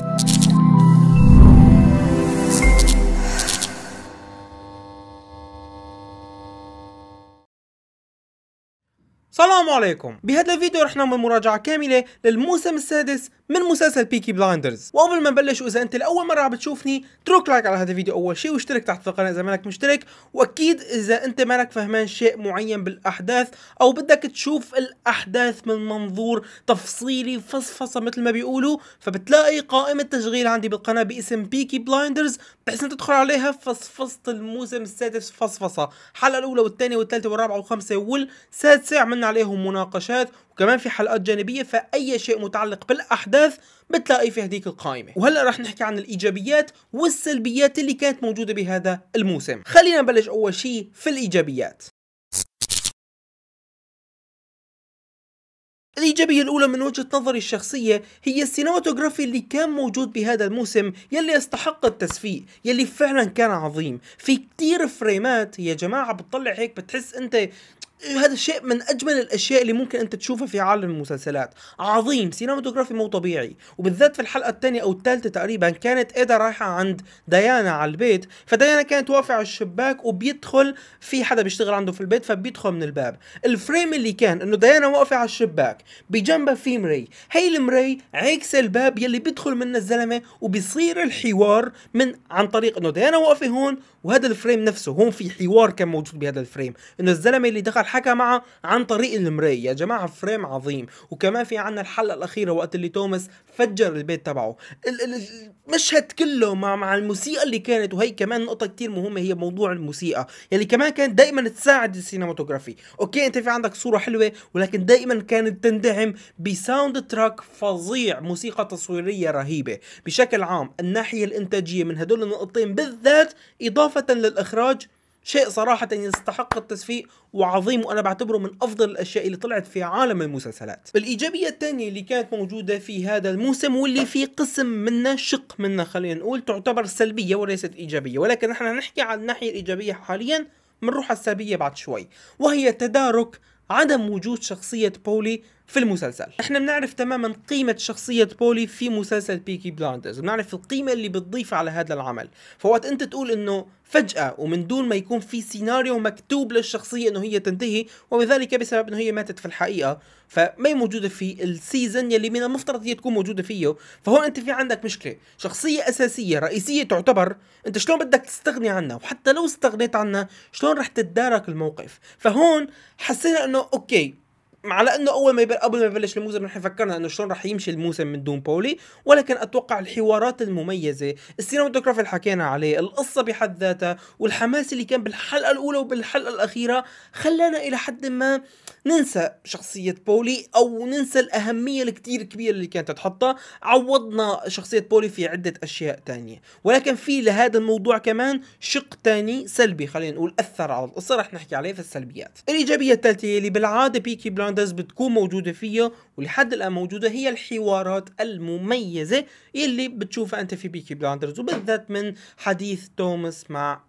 Thank you. السلام عليكم بهذا الفيديو رح نعمل مراجعة كاملة للموسم السادس من مسلسل بيكي بلايندرز وقبل ما نبلش واذا انت لاول مره عم بتشوفني اترك لايك على هذا الفيديو اول شيء واشترك تحت القناه اذا مانك مشترك واكيد اذا انت مانك فهمان شيء معين بالاحداث او بدك تشوف الاحداث من منظور تفصيلي فصفصه مثل ما بيقولوا فبتلاقي قائمه تشغيل عندي بالقناه باسم بيكي بلايندرز بحيث تدخل عليها فصفصه الموسم السادس فصفصه الحلقه الاولى والثانيه والثالثه والرابعه والخامسه والسادسه عملنا عليهم عندهم مناقشات وكمان في حلقات جانبية فأي شيء متعلق بالأحداث بتلاقي في هديك القائمة وهلأ رح نحكي عن الإيجابيات والسلبيات اللي كانت موجودة بهذا الموسم خلينا نبلش أول شيء في الإيجابيات الإيجابية الأولى من وجهة نظري الشخصية هي السينماتوجرافي اللي كان موجود بهذا الموسم يلي استحق التصفيق يلي فعلا كان عظيم في كتير فريمات يا جماعة بتطلع هيك بتحس أنت هذا الشيء من اجمل الاشياء اللي ممكن انت تشوفها في عالم المسلسلات عظيم سينماتوجرافي مو طبيعي وبالذات في الحلقه الثانيه او الثالثه تقريبا كانت ايدا رايحه عند ديانا على البيت فديانا كانت واقفه على الشباك وبيدخل في حدا بيشتغل عنده في البيت فبيدخل من الباب الفريم اللي كان انه ديانا واقفه على الشباك بجنبها في مراي هي المراي عكس الباب يلي بيدخل منه الزلمه وبيصير الحوار من عن طريق انه ديانا واقفه هون وهذا الفريم نفسه هون في حوار كان موجود بهذا الفريم انه الزلمه اللي دخل حكى معه عن طريق المراية يا جماعه فريم عظيم وكمان في عنا الحلقه الاخيره وقت اللي توماس فجر البيت تبعه المشهد كله مع مع الموسيقى اللي كانت وهي كمان نقطه كتير مهمه هي موضوع الموسيقى يلي يعني كمان كانت دائما تساعد السينماتوجرافي اوكي انت في عندك صوره حلوه ولكن دائما كانت تندعم بساوند تراك فظيع موسيقى تصويريه رهيبه بشكل عام الناحيه الانتاجيه من هدول النقطتين بالذات اضافه للاخراج شيء صراحة يستحق التصفيق وعظيم وأنا بعتبره من أفضل الأشياء اللي طلعت في عالم المسلسلات الإيجابية الثانية اللي كانت موجودة في هذا الموسم واللي في قسم منه شق منه خلينا نقول تعتبر سلبية وليست إيجابية ولكن نحن نحكي عن الناحية الإيجابية حاليا من على السلبية بعد شوي وهي تدارك عدم وجود شخصية بولي في المسلسل احنا بنعرف تماما قيمة شخصية بولي في مسلسل بيكي بلاندرز بنعرف القيمة اللي بتضيف على هذا العمل فوقت انت تقول انه فجأة ومن دون ما يكون في سيناريو مكتوب للشخصية انه هي تنتهي وذلك بسبب انه هي ماتت في الحقيقة فما هي موجودة في السيزن يلي من المفترض هي تكون موجودة فيه فهون انت في عندك مشكلة شخصية اساسية رئيسية تعتبر انت شلون بدك تستغني عنها وحتى لو استغنيت عنها شلون رح تتدارك الموقف فهون حسينا انه اوكي على انه اول ما قبل ما يبلش الموسم نحن فكرنا انه شلون رح يمشي الموسم من دون بولي ولكن اتوقع الحوارات المميزه السينماتوجراف اللي حكينا عليه القصه بحد ذاتها والحماس اللي كان بالحلقه الاولى وبالحلقه الاخيره خلانا الى حد ما ننسى شخصيه بولي او ننسى الاهميه الكتير كبيره اللي كانت تحطها عوضنا شخصيه بولي في عده اشياء تانية ولكن في لهذا الموضوع كمان شق تاني سلبي خلينا نقول اثر على القصه رح نحكي عليه في السلبيات الايجابيه الثالثه اللي بالعاده بيكي بلاند هندس بتكون موجودة فيها ولحد الآن موجودة هي الحوارات المميزة اللي بتشوفها أنت في بيكي بلاندرز وبالذات من حديث توماس مع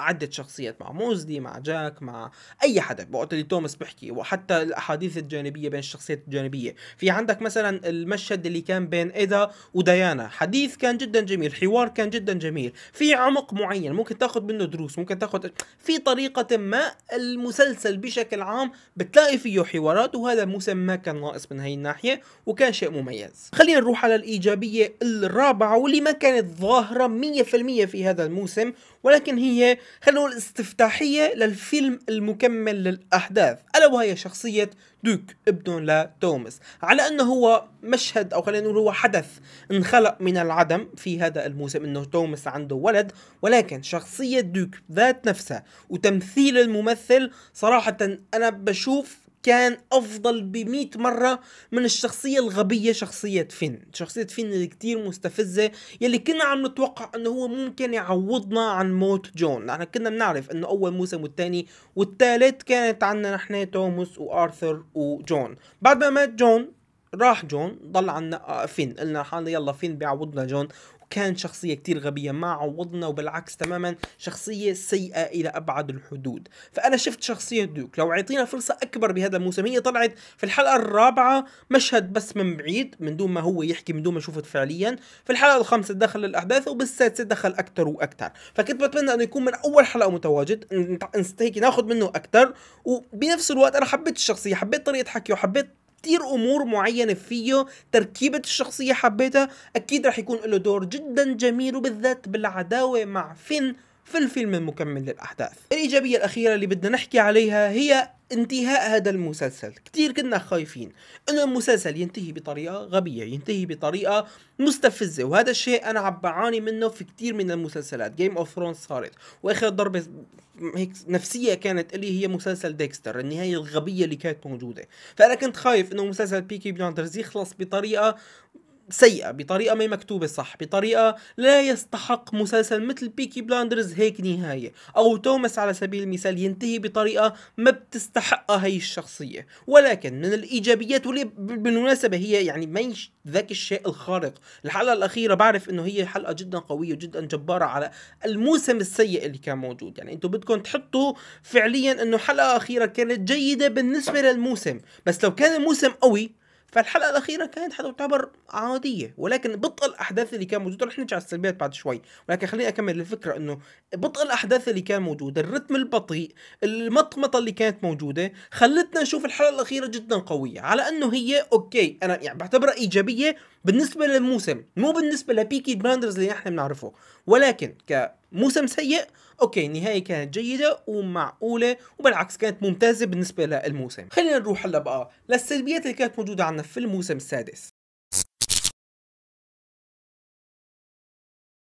عدة شخصيات مع موزلي مع جاك مع أي حدا بوقت اللي توماس بحكي وحتى الأحاديث الجانبية بين الشخصيات الجانبية في عندك مثلا المشهد اللي كان بين إيدا وديانا حديث كان جدا جميل حوار كان جدا جميل في عمق معين ممكن تاخذ منه دروس ممكن تاخذ في طريقة ما المسلسل بشكل عام بتلاقي فيه حوارات وهذا الموسم ما كان ناقص من هي الناحية وكان شيء مميز خلينا نروح على الإيجابية الرابعة واللي ما كانت ظاهرة 100% في هذا الموسم ولكن هي خلينا نقول استفتاحية للفيلم المكمل للأحداث ألا وهي شخصية دوك ابن لتوماس على أنه هو مشهد أو خلينا نقول هو حدث انخلق من العدم في هذا الموسم أنه توماس عنده ولد ولكن شخصية دوك ذات نفسها وتمثيل الممثل صراحة أنا بشوف كان افضل ب مره من الشخصيه الغبيه شخصيه فين شخصيه فين اللي كتير مستفزه يلي كنا عم نتوقع انه هو ممكن يعوضنا عن موت جون نحن كنا بنعرف انه اول موسم والثاني والثالث كانت عنا نحن توماس وارثر وجون بعد ما مات جون راح جون ضل عنا آه، فين قلنا حالنا يلا فين بيعوضنا جون كان شخصية كتير غبية ما عوضنا وبالعكس تماما شخصية سيئة إلى أبعد الحدود فأنا شفت شخصية دوك لو عطينا فرصة أكبر بهذا الموسم هي طلعت في الحلقة الرابعة مشهد بس من بعيد من دون ما هو يحكي من دون ما شوفت فعليا في الحلقة الخامسة دخل الأحداث وبالسادسة دخل أكثر وأكثر فكنت بتمنى أنه يكون من أول حلقة متواجد هيك ناخذ منه أكثر وبنفس الوقت أنا حبيت الشخصية حبيت طريقة حكيه وحبيت كتير امور معينه فيه تركيبه الشخصيه حبيتها اكيد رح يكون له دور جدا جميل وبالذات بالعداوه مع فين في الفيلم المكمل للأحداث الإيجابية الأخيرة اللي بدنا نحكي عليها هي انتهاء هذا المسلسل كتير كنا خايفين انه المسلسل ينتهي بطريقة غبية ينتهي بطريقة مستفزة وهذا الشيء انا عم بعاني منه في كتير من المسلسلات جيم اوف ثرونز صارت واخر ضربة هيك نفسية كانت اللي هي مسلسل ديكستر النهاية الغبية اللي كانت موجودة فانا كنت خايف انه مسلسل بيكي بلاندرز يخلص بطريقة سيئة بطريقة ما مكتوبة صح بطريقة لا يستحق مسلسل مثل بيكي بلاندرز هيك نهاية أو توماس على سبيل المثال ينتهي بطريقة ما بتستحقها هي الشخصية ولكن من الإيجابيات واللي بالمناسبة هي يعني ما ذاك الشيء الخارق الحلقة الأخيرة بعرف إنه هي حلقة جدا قوية وجدا جبارة على الموسم السيء اللي كان موجود يعني أنتم بدكم تحطوا فعليا إنه حلقة أخيرة كانت جيدة بالنسبة للموسم بس لو كان الموسم قوي فالحلقه الاخيره كانت تعتبر عاديه ولكن بطء الاحداث اللي كان موجود رح نرجع على السلبيات بعد شوي ولكن خليني اكمل الفكره انه بطء الاحداث اللي كان موجود الرتم البطيء المطمطه اللي كانت موجوده خلتنا نشوف الحلقه الاخيره جدا قويه على انه هي اوكي انا يعني بعتبرها ايجابيه بالنسبه للموسم مو بالنسبه لبيكي براندرز اللي احنا بنعرفه ولكن ك موسم سيء اوكي النهاية كانت جيدة ومعقولة وبالعكس كانت ممتازة بالنسبة للموسم خلينا نروح هلا بقى للسلبيات اللي كانت موجودة عندنا في الموسم السادس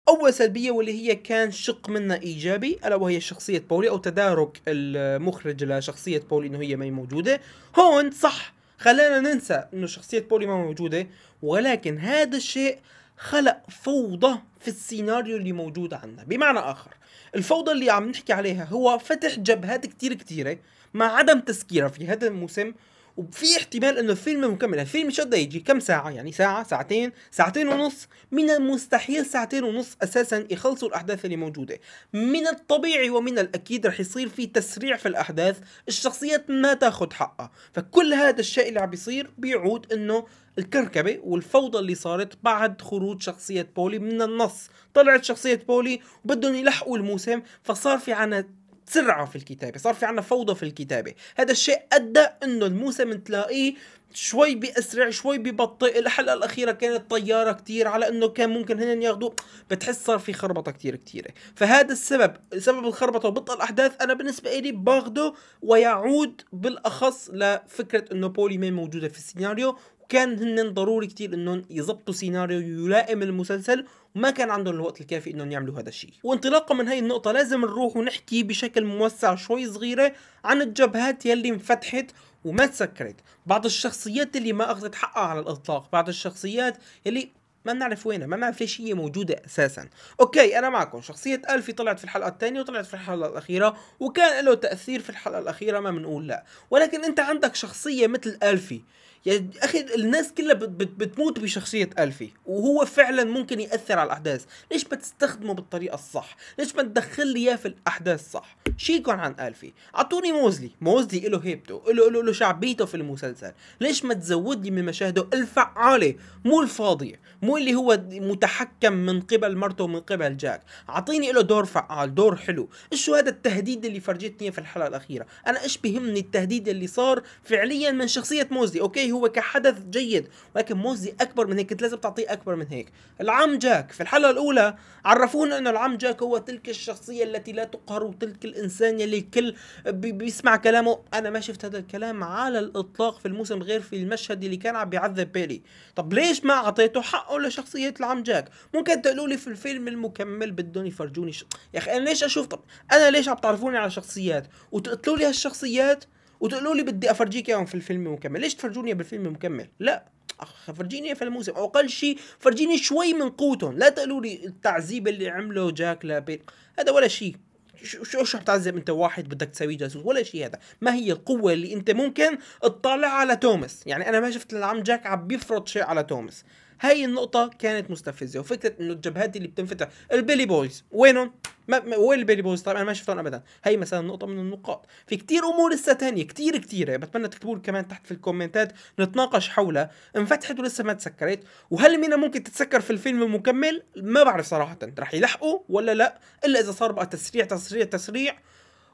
اول سلبيه واللي هي كان شق منا ايجابي الا وهي شخصيه بولي او تدارك المخرج لشخصيه بولي انه هي ما موجوده هون صح خلانا ننسى انه شخصيه بولي ما موجوده ولكن هذا الشيء خلق فوضى في السيناريو اللي موجود عندنا بمعنى آخر الفوضى اللي عم نحكي عليها هو فتح جبهات كتير كتيرة مع عدم تسكيرها في هذا الموسم وفي احتمال انه الفيلم مكمل الفيلم شو بده يجي كم ساعه يعني ساعه ساعتين ساعتين ونص من المستحيل ساعتين ونص اساسا يخلصوا الاحداث اللي موجوده من الطبيعي ومن الاكيد رح يصير في تسريع في الاحداث الشخصيات ما تاخذ حقها فكل هذا الشيء اللي عم بيصير بيعود انه الكركبة والفوضى اللي صارت بعد خروج شخصية بولي من النص طلعت شخصية بولي وبدهم يلحقوا الموسم فصار في عنا سرعة في الكتابة صار في عنا فوضى في الكتابة هذا الشيء أدى أنه الموسم تلاقيه شوي بأسرع شوي ببطئ الحلقة الأخيرة كانت طيارة كتير على أنه كان ممكن هن ياخدوا بتحس صار في خربطة كتير كتيرة فهذا السبب سبب الخربطة وبطء الأحداث أنا بالنسبة إلي باخده ويعود بالأخص لفكرة أنه بولي مين موجودة في السيناريو كان هن ضروري كتير انهم يضبطوا سيناريو يلائم المسلسل وما كان عندهم الوقت الكافي انهم يعملوا هذا الشيء وانطلاقا من هاي النقطه لازم نروح ونحكي بشكل موسع شوي صغيره عن الجبهات يلي انفتحت وما تسكرت بعض الشخصيات اللي ما اخذت حقها على الاطلاق بعض الشخصيات يلي ما بنعرف وينها ما بنعرف ليش هي موجوده اساسا اوكي انا معكم شخصيه الفي طلعت في الحلقه الثانيه وطلعت في الحلقه الاخيره وكان له تاثير في الحلقه الاخيره ما بنقول لا ولكن انت عندك شخصيه مثل الفي يا اخي الناس كلها بتموت بشخصيه الفي وهو فعلا ممكن ياثر على الاحداث ليش ما تستخدمه بالطريقه الصح ليش ما تدخل لي اياه في الاحداث صح شيكون عن الفي اعطوني موزلي موزلي له هيبته له له له شعبيته في المسلسل ليش ما تزود لي من مشاهده الفعاله مو الفاضيه مو مو اللي هو متحكم من قبل مرته ومن قبل جاك اعطيني له دور فعال دور حلو ايش هذا التهديد اللي فرجتني في الحلقه الاخيره انا ايش بهمني التهديد اللي صار فعليا من شخصيه موزلي اوكي هو كحدث جيد ولكن موزلي اكبر من هيك كنت لازم تعطيه اكبر من هيك العم جاك في الحلقه الاولى عرفونا انه العم جاك هو تلك الشخصيه التي لا تقهر وتلك الانسان اللي الكل بيسمع كلامه انا ما شفت هذا الكلام على الاطلاق في الموسم غير في المشهد اللي كان عم بيعذب بيلي طب ليش ما اعطيته حقه ولا شخصيه العم جاك ممكن تقولوا لي في الفيلم المكمل بدهم يفرجوني ش... يا اخي انا ليش اشوف طب انا ليش عم تعرفوني على شخصيات وتقتلوا لي هالشخصيات وتقولوا لي بدي افرجيك اياهم في الفيلم المكمل ليش تفرجوني بالفيلم المكمل لا اخ فرجيني في الموسم او اقل شيء فرجيني شوي من قوتهم لا تقولوا لي التعذيب اللي عمله جاك لابيل هذا ولا شيء شو شو بتعذب انت واحد بدك تسوي جاسوس ولا شيء هذا ما هي القوه اللي انت ممكن تطالعها على توماس يعني انا ما شفت العم جاك عم بيفرض شيء على توماس هاي النقطه كانت مستفزه وفكره انه الجبهات اللي بتنفتح البيلي بويز وينهم ما وين البيلي بويز طبعا انا ما شفتهم ابدا هي مثلا نقطه من النقاط في كتير امور لسه تانية كتير كتيرة بتمنى تكتبوا كمان تحت في الكومنتات نتناقش حولها انفتحت ولسه ما تسكرت وهل مينا ممكن تتسكر في الفيلم المكمل ما بعرف صراحه رح يلحقوا ولا لا الا اذا صار بقى تسريع تسريع تسريع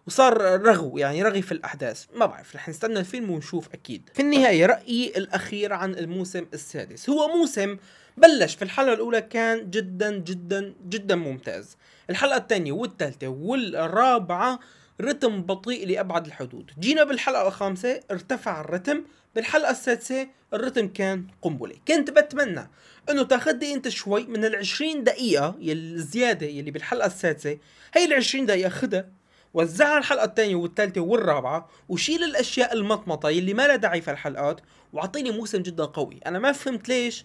وصار رغو يعني رغي في الاحداث ما بعرف رح نستنى الفيلم ونشوف اكيد في النهايه رايي الاخير عن الموسم السادس هو موسم بلش في الحلقه الاولى كان جدا جدا جدا ممتاز الحلقه الثانيه والثالثه والرابعه رتم بطيء لابعد الحدود جينا بالحلقه الخامسه ارتفع الرتم بالحلقه السادسه الرتم كان قنبله كنت بتمنى انه تاخذني انت شوي من ال 20 دقيقه الزياده يلي بالحلقه السادسه هي ال 20 دقيقه خدها وزعها الحلقة الثانية والثالثة والرابعة وشيل الأشياء المطمطة يلي ما لها داعي في الحلقات وعطيني موسم جدا قوي أنا ما فهمت ليش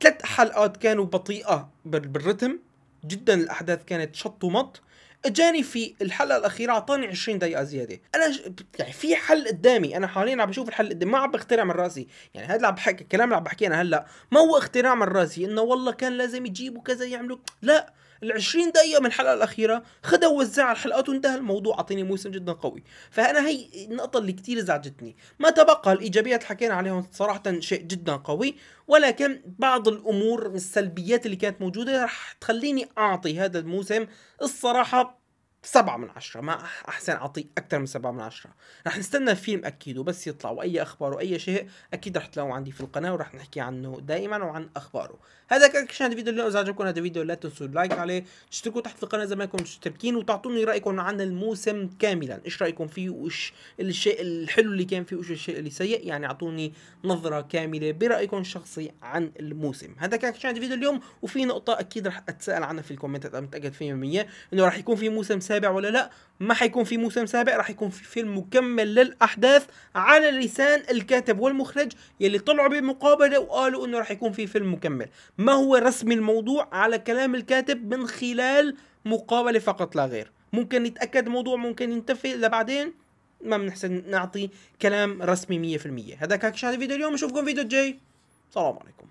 ثلاث حلقات كانوا بطيئة بالرتم جدا الأحداث كانت شط ومط اجاني في الحلقه الاخيره اعطاني 20 دقيقه زياده انا ش... يعني في حل قدامي انا حاليا عم بشوف الحل قدامي ما عم بخترع من راسي يعني هذا اللي عم بحكي الكلام اللي عم بحكيه انا هلا ما هو اختراع من راسي انه والله كان لازم يجيبوا كذا يعملوا لا ال 20 دقيقه من الحلقه الاخيره خدها ووزعها على الحلقات وانتهى الموضوع اعطيني موسم جدا قوي فانا هي النقطه اللي كتير زعجتني ما تبقى الايجابيات حكينا عليهم صراحه شيء جدا قوي ولكن بعض الامور السلبيات اللي كانت موجوده رح تخليني اعطي هذا الموسم الصراحه سبعة من عشرة ما أحسن أعطيه أكثر من سبعة من عشرة رح نستنى الفيلم أكيد وبس يطلع وأي أخبار وأي شيء أكيد رح تلاقوه عندي في القناة ورح نحكي عنه دائما وعن أخباره هذا كان كل هذا الفيديو اليوم إذا عجبكم هذا الفيديو لا تنسوا اللايك عليه تشتركوا تحت في القناة إذا ما كنتم مشتركين وتعطوني رأيكم عن الموسم كاملا إيش رأيكم فيه وإيش الشيء الحلو اللي كان فيه وإيش الشيء اللي سيء يعني أعطوني نظرة كاملة برأيكم الشخصي عن الموسم هذا كان كل هذا الفيديو اليوم وفي نقطة أكيد رح أتسأل عنها في الكومنتات أنا متأكد 100% إنه رح يكون في موسم سابق سابع ولا لا ما حيكون في موسم سابع راح يكون في فيلم مكمل للاحداث على لسان الكاتب والمخرج يلي طلعوا بمقابله وقالوا انه راح يكون في فيلم مكمل ما هو رسم الموضوع على كلام الكاتب من خلال مقابله فقط لا غير ممكن يتاكد الموضوع ممكن ينتفي لبعدين ما بنحسن نعطي كلام رسمي 100% هذا كان شاهد الفيديو اليوم نشوفكم فيديو الجاي سلام عليكم